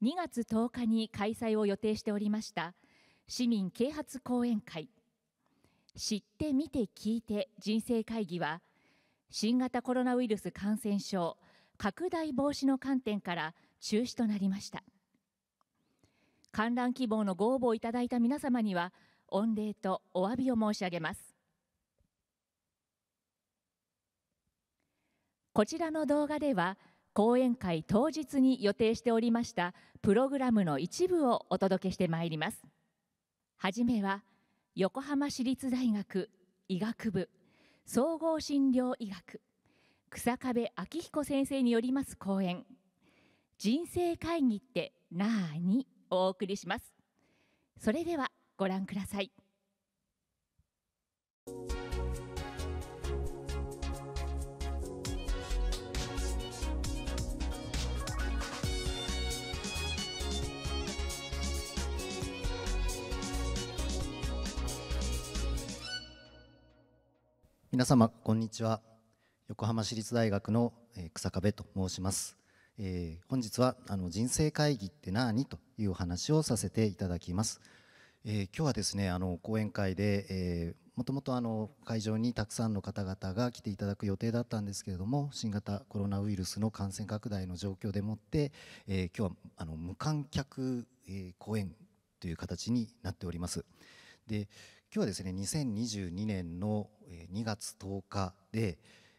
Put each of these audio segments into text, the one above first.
2月10日に開催を予定しておりました市民啓発講演会知ってみて聞いて人生会議は新型コロナウイルス感染症拡大防止の観点から中止となりました観覧希望のご応募いただいた皆様には御礼とお詫びを申し上げますこちらの動画では講演会当日に予定しておりましたプログラムの一部をお届けしてまいります。はじめは横浜市立大学医学部総合診療医学草壁昭彦先生によります講演「人生会議ってなあに?」お送りします。それではご覧ください。皆様こんにちは横浜市立大学の草壁と申します、えー、本日はあの人生会議って何というお話をさせていただきます、えー、今日はですねあの講演会で、えー、もともとあの会場にたくさんの方々が来ていただく予定だったんですけれども新型コロナウイルスの感染拡大の状況でもって、えー、今日はあの無観客、えー、講演という形になっておりますで今日はですね2022年の2月10日で、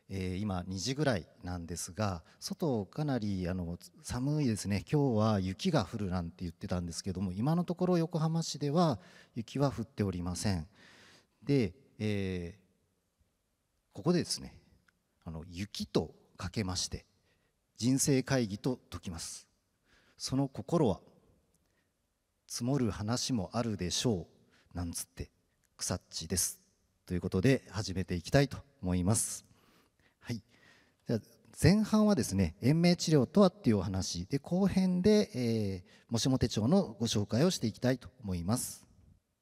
えー、今2時ぐらいなんですが外かなりあの寒いですね今日は雪が降るなんて言ってたんですけども今のところ横浜市では雪は降っておりませんで、えー、ここでですねあの雪とかけまして人生会議と解きますその心は積もる話もあるでしょうなんつって草っちですということで始めていきたいと思います。はい、じゃ前半はですね延命治療とはっていうお話で後編で、えー、もしも手帳のご紹介をしていきたいと思います。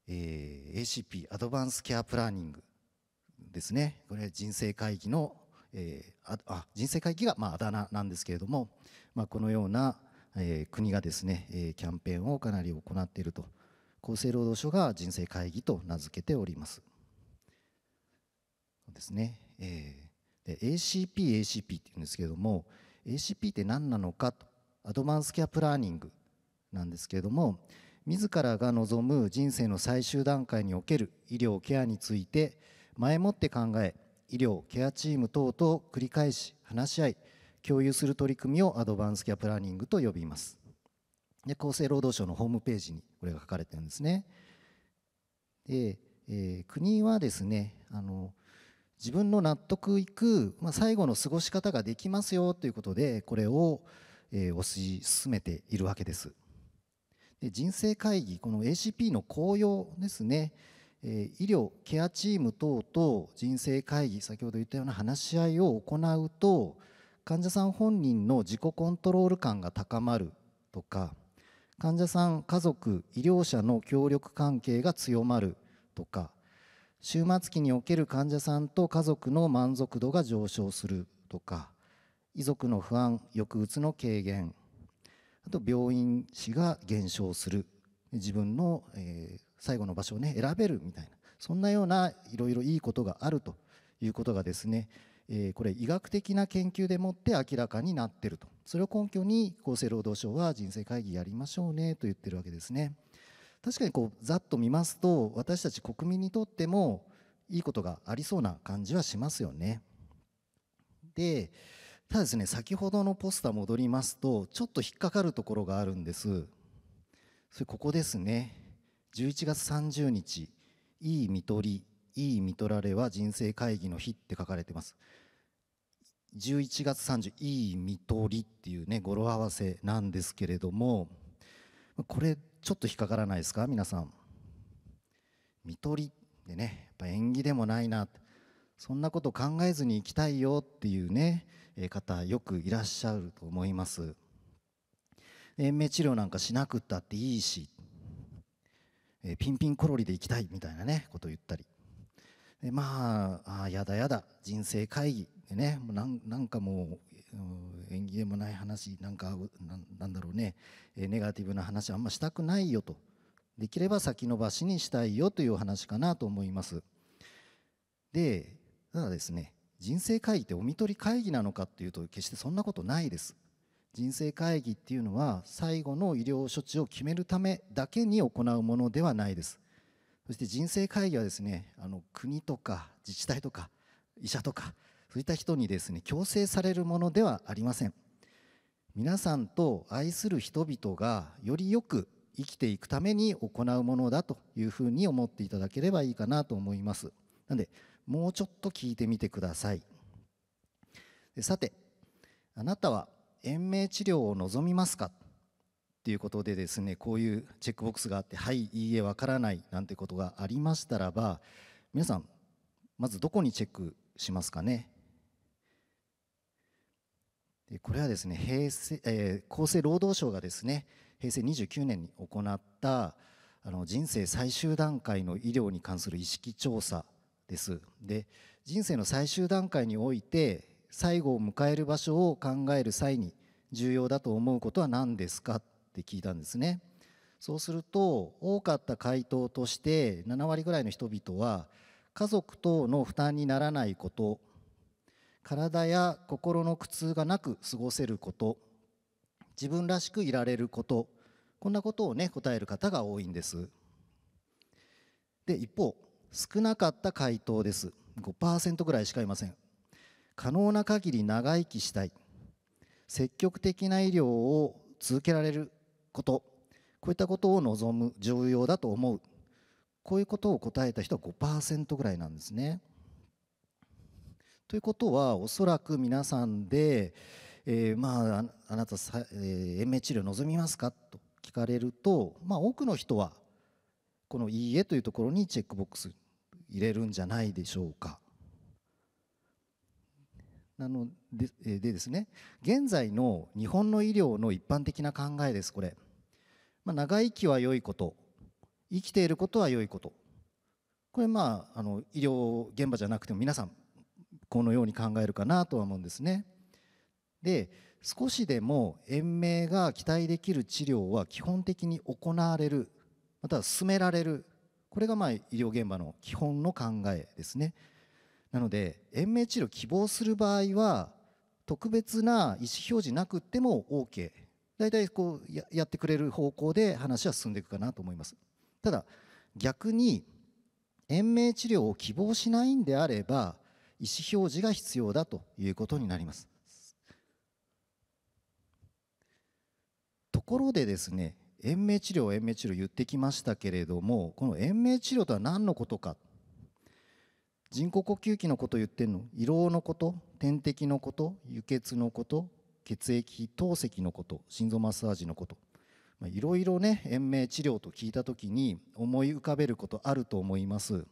えー、ACP アドバンスケアプランニングですねこれ人生会議の、えー、あ人生会議が、まあ、あだ名なんですけれども、まあ、このような、えー、国がですね、えー、キャンペーンをかなり行っていると。厚生労働省が人生会議と名付けております。ですね、えー、ACP、ACP っていうんですけれども ACP って何なのかとアドバンスケアプランニングなんですけれども自らが望む人生の最終段階における医療ケアについて前もって考え医療ケアチーム等と繰り返し話し合い共有する取り組みをアドバンスケアプランニングと呼びますで厚生労働省のホームページにこれが書かれてるんですね。で、えー、国はですねあの自分の納得いく、まあ、最後の過ごし方ができますよということでこれを、えー、推し進めているわけです。で人生会議この ACP の効用ですね、えー、医療ケアチーム等と人生会議先ほど言ったような話し合いを行うと患者さん本人の自己コントロール感が高まるとか患者さん家族医療者の協力関係が強まるとか終末期における患者さんと家族の満足度が上昇するとか遺族の不安抑うつの軽減あと病院死が減少する自分の、えー、最後の場所をね選べるみたいなそんなようないろいろいいことがあるということがですねえこれ医学的な研究でもって明らかになってるとそれを根拠に厚生労働省は人生会議やりましょうねと言ってるわけですね確かにこうざっと見ますと私たち国民にとってもいいことがありそうな感じはしますよねでただですね先ほどのポスター戻りますとちょっと引っかかるところがあるんですそれここですね11月30日いい見取りいい見取られは人生会議の日って書かれてます。11月30いい見取りっていうね語呂合わせなんですけれどもこれちょっと引っかからないですか皆さん見取りでねやっぱ縁起でもないなそんなこと考えずに行きたいよっていうね方よくいらっしゃると思います延命治療なんかしなくったっていいしピンピンコロリで行きたいみたいなねことを言ったりでまああやだやだ人生会議でねなんかもう縁起でもない話なんかなんだろうねネガティブな話あんましたくないよとできれば先延ばしにしたいよという話かなと思いますでただですね人生会議ってお見取り会議なのかっていうと決してそんなことないです人生会議っていうのは最後の医療処置を決めるためだけに行うものではないですそして人生会議はですねあの国とか自治体とか医者とかそういった人にですね強制されるものではありません皆さんと愛する人々がよりよく生きていくために行うものだというふうに思っていただければいいかなと思いますなのでもうちょっと聞いてみてくださいさてあなたは延命治療を望みますかっていうことでですねこういうチェックボックスがあってはいいいえわからないなんてことがありましたらば皆さんまずどこにチェックしますかねでこれはですね平成、えー、厚生労働省がですね平成29年に行ったあの人生最終段階の医療に関する意識調査ですで人生の最終段階において最後を迎える場所を考える際に重要だと思うことは何ですかって聞いたんですね。そうすると多かった回答として7割ぐらいの人々は家族等の負担にならないこと体や心の苦痛がなく過ごせること自分らしくいられることこんなことをね答える方が多いんです。で一方少なかった回答です5%ぐらいしかいません可能な限り長生きしたい積極的な医療を続けられることこういったことを望む重要だと思うこういうことを答えた人は5%ぐらいなんですね。ということはおそらく皆さんで、えー、まああなたさ、えー、延命治療望みますかと聞かれると、まあ、多くの人はこの「いいえ」というところにチェックボックス入れるんじゃないでしょうか。なのででですね現在の日本の医療の一般的な考えですこれ。まあ、長生きは良いこと生きていることは良いことこれまああの医療現場じゃなくても皆さんこのように考えるかなとは思うんですね。で少しでも延命が期待できる治療は基本的に行われるまたは進められるこれがまあ医療現場の基本の考えですね。なので延命治療を希望する場合は特別な意思表示なくても OK 大体こうややってくれる方向で話は進んでいくかなと思いますただ逆に延命治療を希望しないんであれば意思表示が必要だということになりますところでですね延命治療延命治療言ってきましたけれどもこの延命治療とは何のことか人工呼吸器のこと言ってんの胃ろうのこと点滴のこと輸血のこと血液透析のこと心臓マッサージのこといろいろね延命治療と聞いた時に思い浮かべることあると思います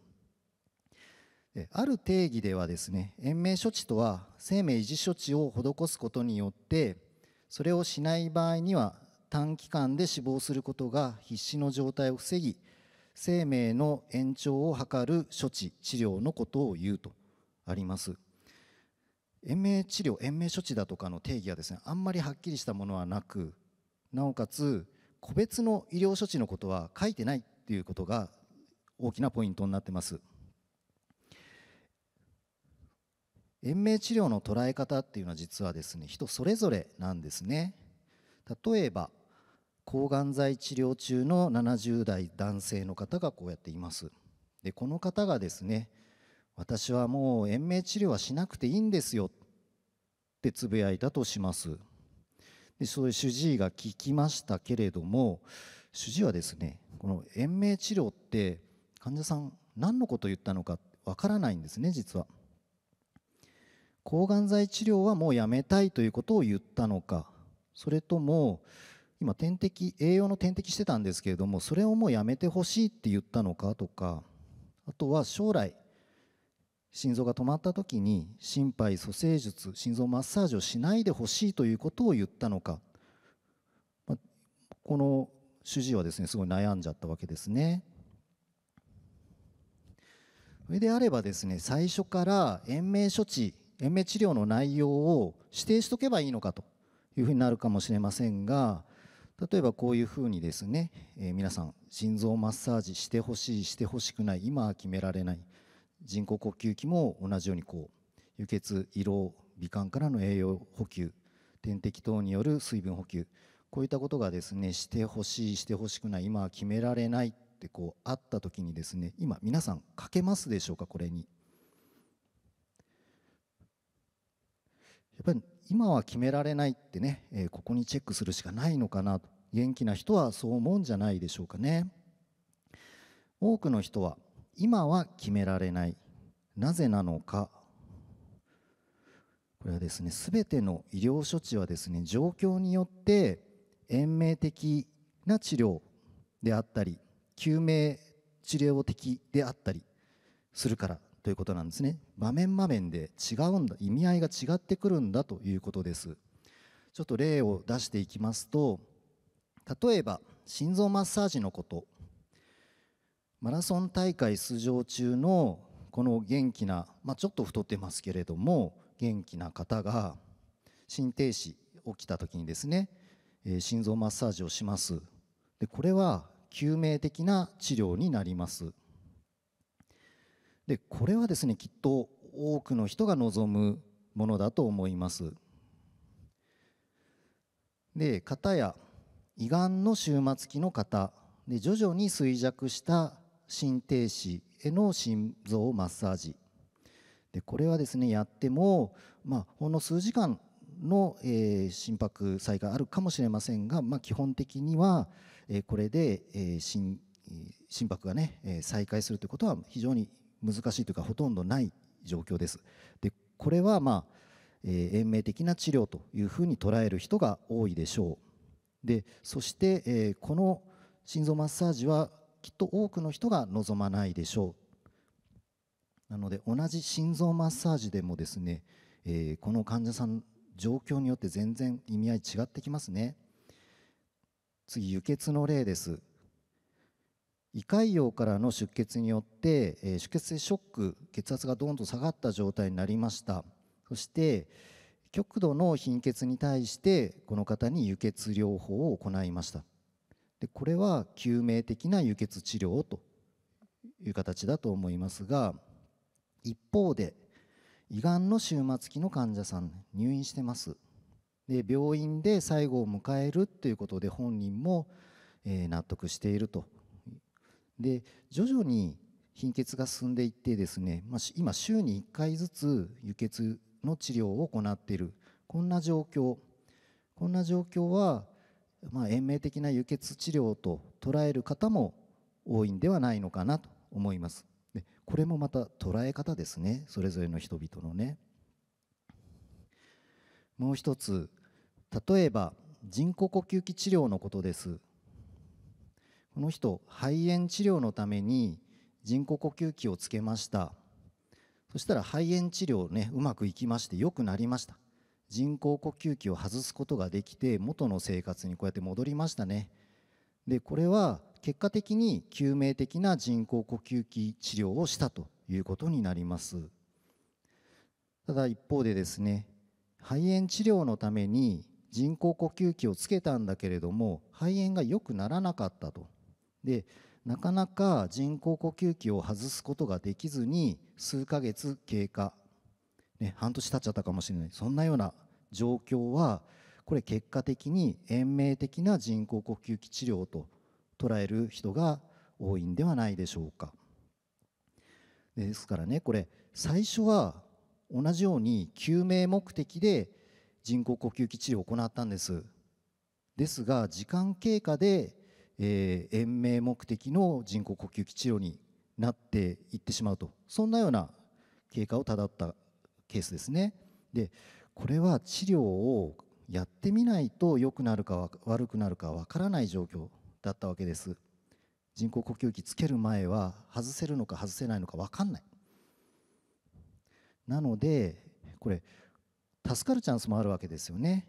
ある定義ではですね延命処置とは生命維持処置を施すことによってそれをしない場合には短期間で死亡することが必死の状態を防ぎ生命の延長を図る処置治療のことを言うとあります延命治療延命処置だとかの定義はですねあんまりはっきりしたものはなくなおかつ個別の医療処置のことは書いてないっていうことが大きなポイントになってます延命治療の捉え方っていうのは実はですね人それぞれなんですね例えば抗がん剤治療中の70代男性の方がこうやっていますでこの方がですね私はもう延命治療はしなくていいんですよってつぶやいたとしますでそういう主治医が聞きましたけれども主治医はですねこの延命治療って患者さん何のことを言ったのかわからないんですね実は抗がん剤治療はもうやめたいということを言ったのかそれとも今点滴栄養の点滴してたんですけれどもそれをもうやめてほしいって言ったのかとかあとは将来心臓が止まった時に心肺蘇生術心臓マッサージをしないでほしいということを言ったのか、まあ、この主治医はですねすごい悩んじゃったわけですね。それであればですね最初から延命処置延命治療の内容を指定しとけばいいのかというふうになるかもしれませんが例えばこういうふうにですね、えー、皆さん心臓マッサージしてほしいしてほしくない今は決められない人工呼吸器も同じようにこう輸血胃ろう鼻管からの栄養補給点滴等による水分補給こういったことがですねしてほしいしてほしくない今は決められないってこうあった時にですね今皆さん書けますでしょうかこれに。やっぱり今は決められないってね、えー、ここにチェックするしかないのかなと元気な人はそう思うんじゃないでしょうかね多くの人は今は決められないなぜなのかこれはですね全ての医療処置はですね状況によって延命的な治療であったり救命治療的であったりするからということなんですね場面場面で違うんだ意味合いが違ってくるんだということですちょっと例を出していきますと例えば心臓マッサージのことマラソン大会出場中のこの元気な、まあ、ちょっと太ってますけれども元気な方が心停止起きた時にですね、えー、心臓マッサージをしますでこれは救命的な治療になりますでこれはですねきっと多くの人が望むものだと思いますで方や胃がんの終末期の方で徐々に衰弱した心停止への心臓マッサージでこれはですねやっても、まあ、ほんの数時間の、えー、心拍再開あるかもしれませんが、まあ、基本的には、えー、これで、えー、心心拍がね、え再開するということは非常に難しいというかほとんどない状況です。でこれは、まあえ延命的な治療というふうに捉える人が多いでしょう。でそして、えこの心臓マッサージはきっと多くの人が望まないでしょうなので同じ心臓マッサージでもですね、えー、この患者さん状況によって全然意味合い違ってきますね次輸血の例です胃潰瘍からの出血によって、えー、出血性ショック血圧がどんどん下がった状態になりましたそして極度の貧血に対してこの方に輸血療法を行いましたでこれは救命的な輸血治療という形だと思いますが一方で胃がんの終末期の患者さん入院してますで病院で最後を迎えるということで本人も、えー、納得しているとで徐々に貧血が進んでいってですね、まあ、今週に1回ずつ輸血の治療を行っているこんな状況こんな状況はまあ、延命的な輸血治療と捉える方も多いんではないのかなと思います。でこれもまた捉え方ですねそれぞれの人々のね。もう一つ例えば人工呼吸器治療のことです。この人肺炎治療のために人工呼吸器をつけましたそしたら肺炎治療ねうまくいきまして良くなりました人工呼吸器を外すことができて元の生活にこうやって戻りましたねでこれは結果的に救命的な人工呼吸器治療をしたということになりますただ一方でですね肺炎治療のために人工呼吸器をつけたんだけれども肺炎が良くならなかったとでなかなか人工呼吸器を外すことができずに数ヶ月経過ね、半年経っちゃったかもしれないそんなような状況はこれ結果的に延命的な人工呼吸器治療と捉える人が多いんではないでしょうか。ですからねこれ最初は同じように救命目的で人工呼吸器治療を行ったんですですが時間経過で、えー、延命目的の人工呼吸器治療になっていってしまうとそんなような経過をたどったケースですね。でこれは治療をやってみないと良くなるか悪くなるかわからない状況だったわけです人工呼吸器つける前は外せるのか外せないのか分かんないなのでこれ助かるチャンスもあるわけですよね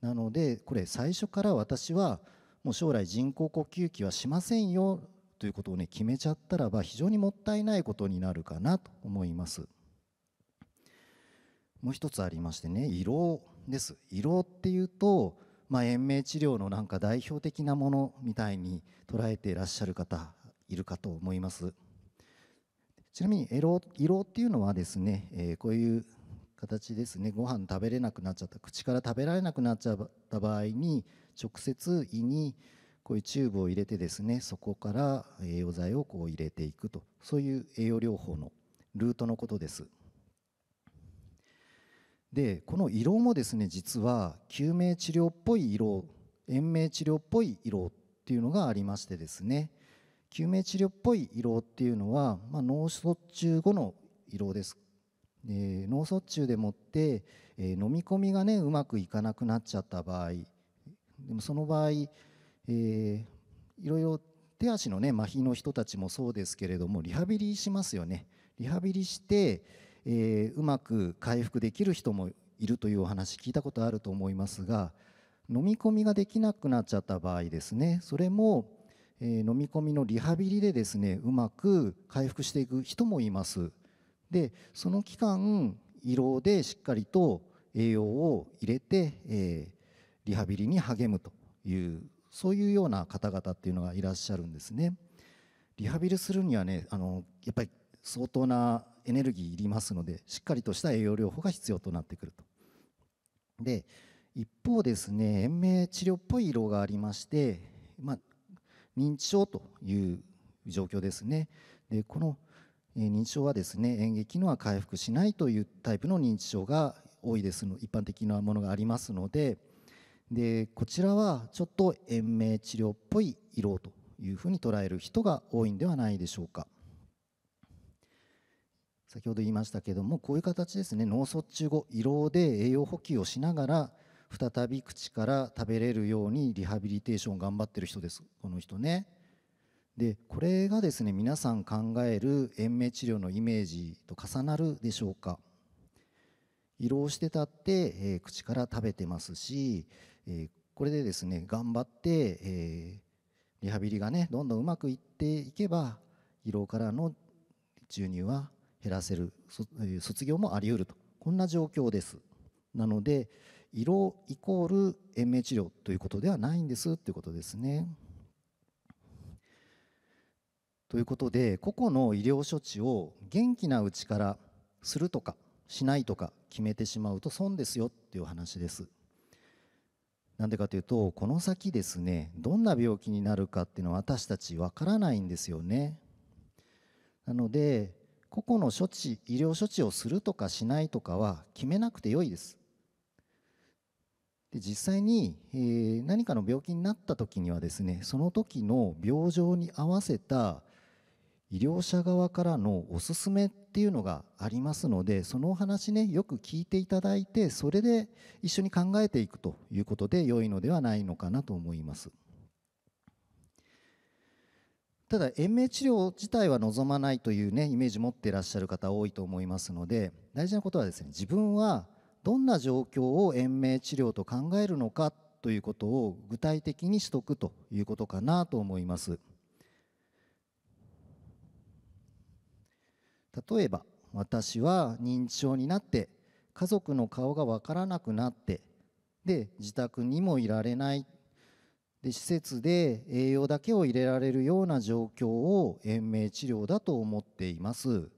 なのでこれ最初から私はもう将来人工呼吸器はしませんよということをね決めちゃったらば非常にもったいないことになるかなと思います。もう一つありましてね胃ろうです胃ろっていうと、まあ、延命治療のなんか代表的なものみたいに捉えていらっしゃる方いるかと思いますちなみに胃ろうっていうのはですね、えー、こういう形ですねご飯食べれなくなっちゃった口から食べられなくなっちゃった場合に直接胃にこういうチューブを入れてですねそこから栄養剤をこう入れていくとそういう栄養療法のルートのことです。でこの色もですね実は救命治療っぽい色延命治療っぽい色っていうのがありましてですね救命治療っぽい色っていうのは、まあ、脳卒中後の色ですえ脳卒中でもって、え飲み込みがねうまくいかなくなっちゃった場合でもその場合、えー、いろいろ手足のね麻痺の人たちもそうですけれどもリハビリしますよねリハビリして、えうまく回復できる人もいるというお話聞いたことあると思いますが飲み込みができなくなっちゃった場合ですねそれも、え飲み込みのリハビリでですねうまく回復していく人もいます。でその期間胃ろうでしっかりと栄養を入れて、えリハビリに励むというそういうような方々っていうのがいらっしゃるんですね。リハビリするにはねあのやっぱり相当なエネルギーいりますのでしっかりとした栄養療法が必要となってくると。で一方ですね延命治療っぽい色がありまして、まあ、認知症という状況ですね。でこの認知症はですね演劇のは回復しないというタイプの認知症が多いですの一般的なものがありますのででこちらはちょっと延命治療っぽい色というふうに捉える人が多いんではないでしょうか。先ほど言いましたけどもこういう形ですね脳卒中後胃ろうで栄養補給をしながら再び口から食べれるようにリハビリテーションを頑張ってる人ですこの人ね。でこれがですね皆さん考える延命治療のイメージと重なるでしょうか胃ろうしてたって、えー、口から食べてますし、えー、これでですね頑張って、えー、リハビリがねどんどんうまくいっていけば胃ろうからの注入は減らせる卒業もあり得るとこんな状況ですなので胃ろイコール延命治療ということではないんですということですねということで個々の医療処置を元気なうちからするとかしないとか決めてしまうと損ですよっていう話ですなんでかというとこの先ですねどんな病気になるかっていうのは私たちわからないんですよねなので個々の処置医療処置をするとかしないとかは決めなくてよいですで実際に、えー、何かの病気になった時にはですねその時の病状に合わせた医療者側からのおすすめっていうのがありますのでそのお話ねよく聞いていただいてそれで一緒に考えていくということで良いのではないのかなと思います。ただ延命治療自体は望まないというねイメージ持っていらっしゃる方多いと思いますので大事なことはですね自分はどんな状況を延命治療と考えるのかということを具体的にしとくということかなと思います例えば私は認知症になって家族の顔が分からなくなってで自宅にもいられないで施設で栄養だけを入れられるような状況を延命治療だと思っています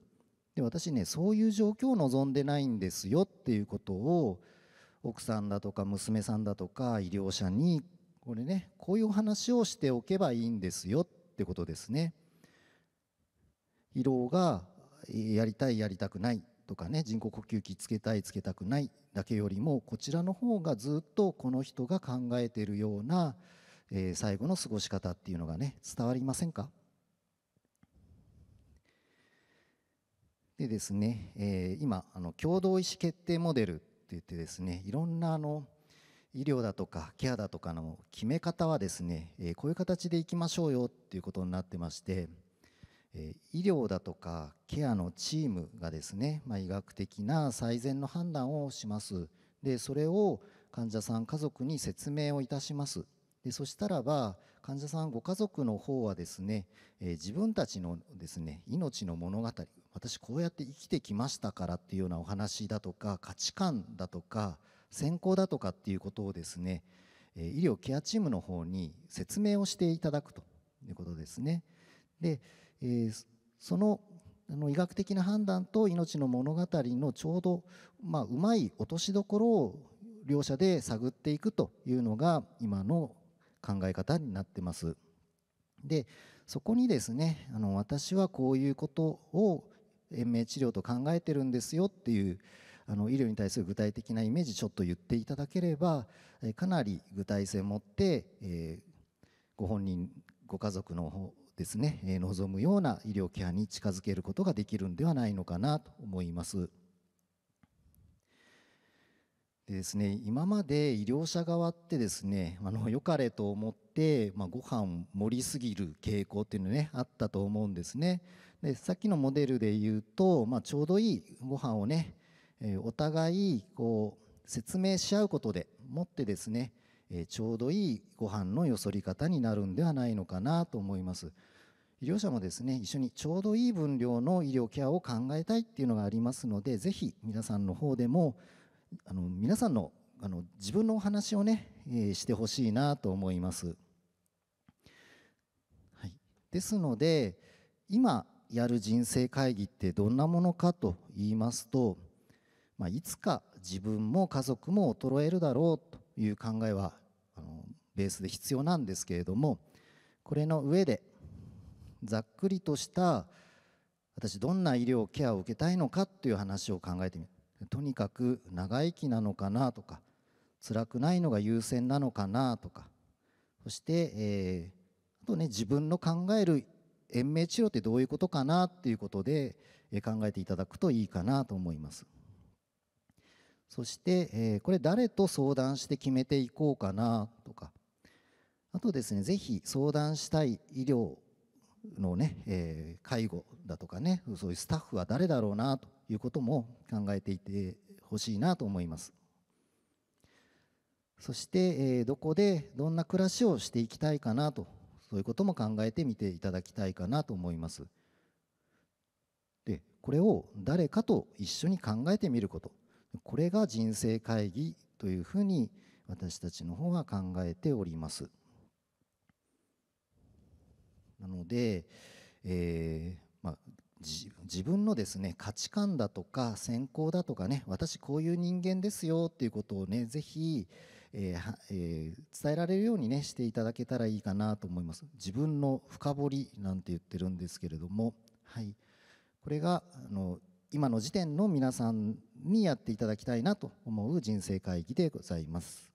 で私ねそういう状況を望んでないんですよっていうことを奥さんだとか娘さんだとか医療者にこれねこういうお話をしておけばいいんですよってことですね疲労がやりたいやりたくないとかね人工呼吸器つけたいつけたくないだけよりもこちらの方がずっとこの人が考えているようなえー、最後の過ごし方っていうのがね伝わりませんかでですね、えー、今あの共同意思決定モデルって言ってですねいろんなあの医療だとかケアだとかの決め方はですね、えー、こういう形でいきましょうよっていうことになってまして、えー、医療だとかケアのチームがですね、まあ、医学的な最善の判断をしますでそれを患者さん家族に説明をいたしますそしたらば患者さんご家族の方はですね、え自分たちのですね命の物語私こうやって生きてきましたからっていうようなお話だとか価値観だとか専攻だとかっていうことをですね医療ケアチームの方に説明をしていただくということですね。で、えそのあの医学的な判断と命の物語のちょうど、まあ、うまい落としどころを両者で探っていくというのが今の考え方になってます。でそこにですねあの私はこういうことを延命治療と考えてるんですよっていうあの医療に対する具体的なイメージちょっと言っていただければかなり具体性を持って、えー、ご本人ご家族の方ですね望むような医療ケアに近づけることができるんではないのかなと思います。でですね、今まで医療者側ってですねあの良かれと思って、まあ、ご飯盛りすぎる傾向っていうのねあったと思うんですねでさっきのモデルで言うと、まあ、ちょうどいいご飯をね、えー、お互いこう説明し合うことでもってですね、えー、ちょうどいいご飯のよそり方になるんではないのかなと思います医療者もですね一緒にちょうどいい分量の医療ケアを考えたいっていうのがありますので是非皆さんの方でもあの皆さんのあの自分のお話をね、えー、してほしいなと思います。はい、ですので今やる人生会議ってどんなものかと言いますと、まあ、いつか自分も家族も衰えるだろうという考えはあのベースで必要なんですけれどもこれの上でざっくりとした私どんな医療ケアを受けたいのかという話を考えてみるとにかく長生きなのかなとか辛くないのが優先なのかなとかそして、えー、あとね自分の考える延命治療ってどういうことかなっていうことで考えていただくといいかなと思います。そして、えー、これ誰と相談して決めていこうかなとかあとですね是非相談したい医療のね、えー、介護だとかねそういうスタッフは誰だろうなということも考えていてほしいなと思いますそして、えどこでどんな暮らしをしていきたいかなとそういうことも考えてみていただきたいかなと思いますでこれを誰かと一緒に考えてみることこれが人生会議というふうに私たちの方は考えておりますなので、えー自分のですね価値観だとか選考だとかね私こういう人間ですよっていうことをねぜひ、えーえー、伝えられるようにねしていただけたらいいかなと思います自分の深掘りなんて言ってるんですけれども、はい、これがあの今の時点の皆さんにやっていただきたいなと思う人生会議でございます。